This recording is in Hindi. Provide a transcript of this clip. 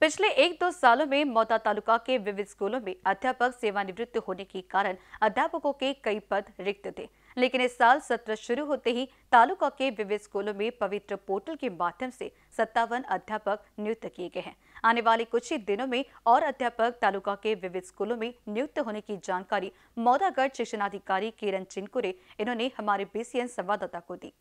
पिछले एक दो सालों में मौदा तालुका के विविध स्कूलों में अध्यापक सेवानिवृत्त होने के कारण अध्यापकों के कई पद रिक्त थे लेकिन इस साल सत्र शुरू होते ही तालुका के विविध स्कूलों में पवित्र पोर्टल के माध्यम से सत्तावन अध्यापक नियुक्त किए गए हैं आने वाले कुछ ही दिनों में और अध्यापक तालुका के विविध स्कूलों में नियुक्त होने की जानकारी मौदागढ़ शिक्षणाधिकारी किरण चिनकुरे इन्होंने हमारे बीसीएन संवाददाता को दी